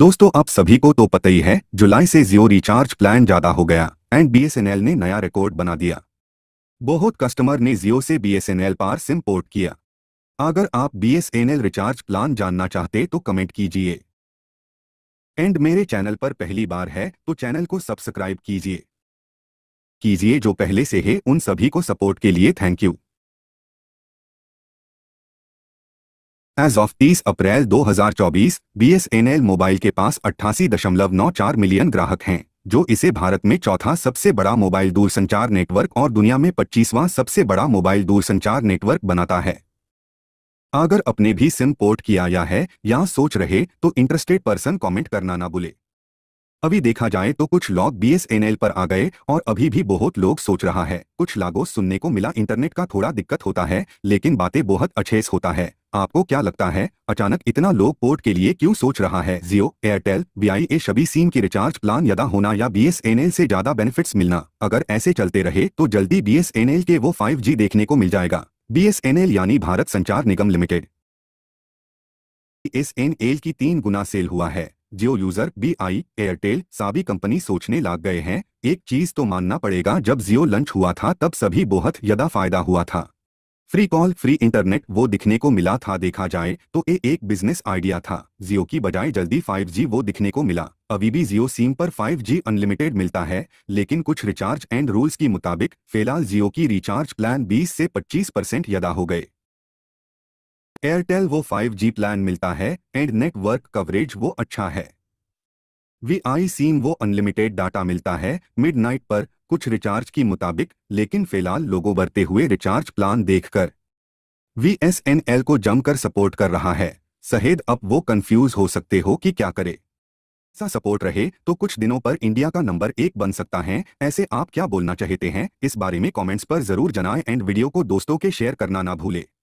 दोस्तों आप सभी को तो पता ही है जुलाई से जियो रिचार्ज प्लान ज्यादा हो गया एंड बीएसएनएल ने नया रिकॉर्ड बना दिया बहुत कस्टमर ने जियो से बीएसएनएल पार सिम पोर्ट किया अगर आप बीएसएनएल रिचार्ज प्लान जानना चाहते तो कमेंट कीजिए एंड मेरे चैनल पर पहली बार है तो चैनल को सब्सक्राइब कीजिए कीजिए जो पहले से है उन सभी को सपोर्ट के लिए thank you as of 30 April 2024 BSNL mobile के पास अट्ठासी दशमलव नौ चार मिलियन ग्राहक हैं जो इसे भारत में चौथा सबसे बड़ा मोबाइल दूरसंचार नेटवर्क और दुनिया में 25वां सबसे बड़ा मोबाइल दूरसंचार नेटवर्क बनाता है अगर अपने भी सिम पोर्ट किया या है या सोच रहे तो इंटरेस्टेड पर्सन कॉमेंट करना ना भूले अभी देखा जाए तो कुछ लॉग बीएसएनएल पर आ गए और अभी भी बहुत लोग सोच रहा है कुछ लागो सुनने को मिला इंटरनेट का थोड़ा दिक्कत होता है लेकिन बातें बहुत अच्छे होता है आपको क्या लगता है अचानक इतना लोग पोर्ट के लिए क्यों सोच रहा है जियो एयरटेल आई ए सभी सिम के रिचार्ज प्लान यदा होना या बी से ज्यादा बेनिफिट्स मिलना अगर ऐसे चलते रहे तो जल्दी बी के वो 5G देखने को मिल जाएगा बी यानी भारत संचार निगम लिमिटेड एस की तीन गुना सेल हुआ है जियो यूजर बी आई एयरटेल साबी कंपनी सोचने लाग गए हैं एक चीज तो मानना पड़ेगा जब जियो लंच हुआ था तब सभी बहुत ज्यादा फायदा हुआ था फ्री कॉल फ्री इंटरनेट वो दिखने को मिला था देखा जाए तो ये एक बिजनेस आइडिया था जियो की बजाय जल्दी 5G वो दिखने को मिला अभी भी जियो सिम पर 5G अनलिमिटेड मिलता है लेकिन कुछ रिचार्ज एंड रूल्स के मुताबिक फिलहाल जियो की रिचार्ज प्लान 20 से 25 परसेंट यदा हो गए एयरटेल वो 5G प्लान मिलता है एंड नेटवर्क कवरेज वो अच्छा है वी आई सीम वो अनलिमिटेड डाटा मिलता है मिडनाइट पर कुछ रिचार्ज की मुताबिक लेकिन फिलहाल लोगों बरते हुए रिचार्ज प्लान देखकर वीएसएनएल को जमकर सपोर्ट कर रहा है सहेद अब वो कंफ्यूज हो सकते हो कि क्या करे सा सपोर्ट रहे तो कुछ दिनों पर इंडिया का नंबर एक बन सकता है ऐसे आप क्या बोलना चाहते हैं इस बारे में कॉमेंट्स पर जरूर जनाएं एंड वीडियो को दोस्तों के शेयर करना ना भूलें